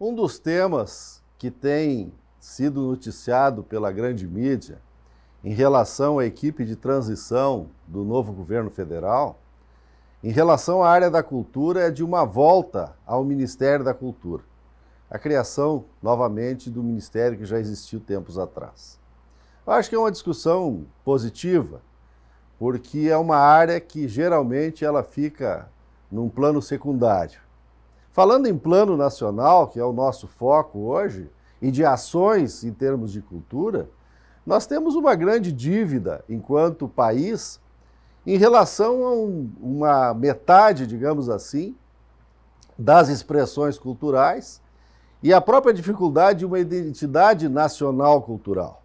Um dos temas que tem sido noticiado pela grande mídia em relação à equipe de transição do novo governo federal, em relação à área da cultura, é de uma volta ao Ministério da Cultura. A criação, novamente, do ministério que já existiu tempos atrás. Eu acho que é uma discussão positiva, porque é uma área que geralmente ela fica num plano secundário. Falando em plano nacional, que é o nosso foco hoje, e de ações em termos de cultura, nós temos uma grande dívida enquanto país em relação a um, uma metade, digamos assim, das expressões culturais e a própria dificuldade de uma identidade nacional cultural.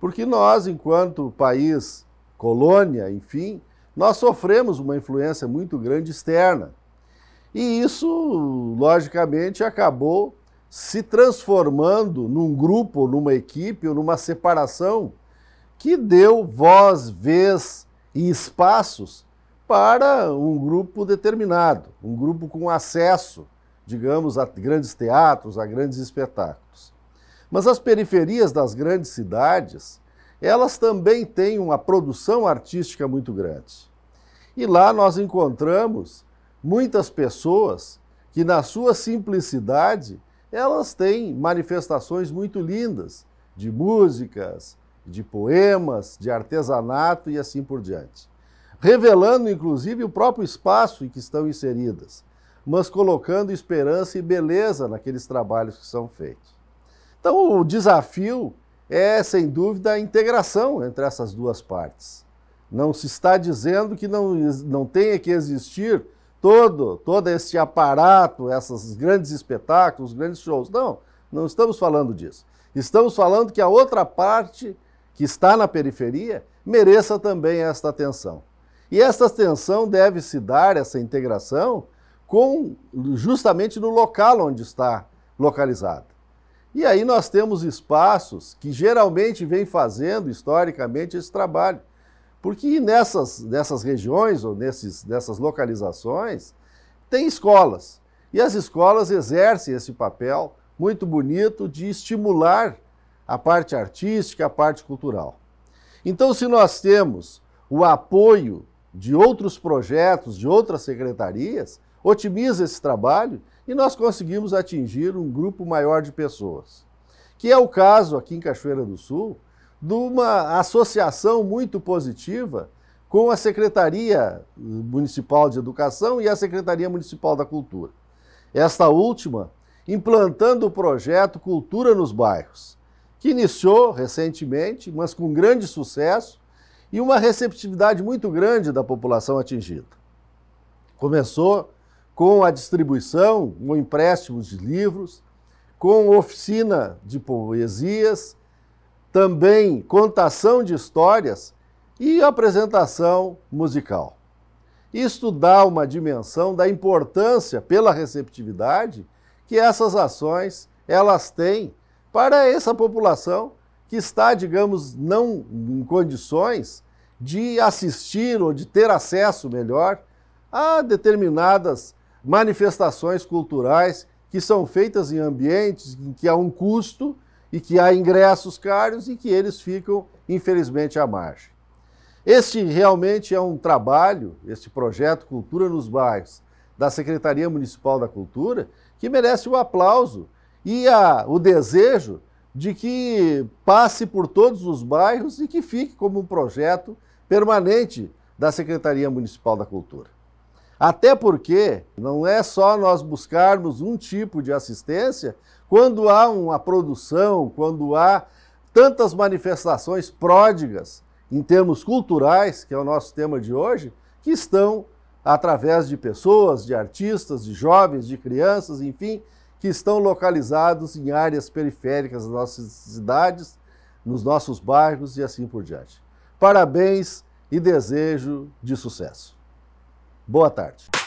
Porque nós, enquanto país colônia, enfim, nós sofremos uma influência muito grande externa. E isso, logicamente, acabou se transformando num grupo, numa equipe ou numa separação que deu voz, vez e espaços para um grupo determinado, um grupo com acesso, digamos, a grandes teatros, a grandes espetáculos. Mas as periferias das grandes cidades, elas também têm uma produção artística muito grande. E lá nós encontramos muitas pessoas que, na sua simplicidade, elas têm manifestações muito lindas de músicas, de poemas, de artesanato e assim por diante. Revelando, inclusive, o próprio espaço em que estão inseridas, mas colocando esperança e beleza naqueles trabalhos que são feitos. Então, o desafio é, sem dúvida, a integração entre essas duas partes. Não se está dizendo que não, não tenha que existir todo, todo esse aparato, esses grandes espetáculos, grandes shows. Não, não estamos falando disso. Estamos falando que a outra parte, que está na periferia, mereça também esta atenção. E essa atenção deve se dar, essa integração, com justamente no local onde está localizada. E aí nós temos espaços que geralmente vem fazendo historicamente esse trabalho. Porque nessas, nessas regiões ou nesses, nessas localizações tem escolas. E as escolas exercem esse papel muito bonito de estimular a parte artística, a parte cultural. Então, se nós temos o apoio de outros projetos, de outras secretarias, otimiza esse trabalho e nós conseguimos atingir um grupo maior de pessoas. Que é o caso aqui em Cachoeira do Sul de uma associação muito positiva com a Secretaria Municipal de Educação e a Secretaria Municipal da Cultura. Esta última implantando o projeto Cultura nos Bairros, que iniciou recentemente, mas com grande sucesso e uma receptividade muito grande da população atingida. Começou com a distribuição, com empréstimos de livros, com oficina de poesias, também contação de histórias e apresentação musical. Isto dá uma dimensão da importância pela receptividade que essas ações elas têm para essa população que está, digamos, não em condições de assistir ou de ter acesso melhor a determinadas manifestações culturais que são feitas em ambientes em que há um custo e que há ingressos caros e que eles ficam, infelizmente, à margem. Este realmente é um trabalho, este projeto Cultura nos Bairros, da Secretaria Municipal da Cultura, que merece o um aplauso e a, o desejo de que passe por todos os bairros e que fique como um projeto permanente da Secretaria Municipal da Cultura. Até porque não é só nós buscarmos um tipo de assistência quando há uma produção, quando há tantas manifestações pródigas em termos culturais, que é o nosso tema de hoje, que estão através de pessoas, de artistas, de jovens, de crianças, enfim, que estão localizados em áreas periféricas das nossas cidades, nos nossos bairros e assim por diante. Parabéns e desejo de sucesso. Boa tarde.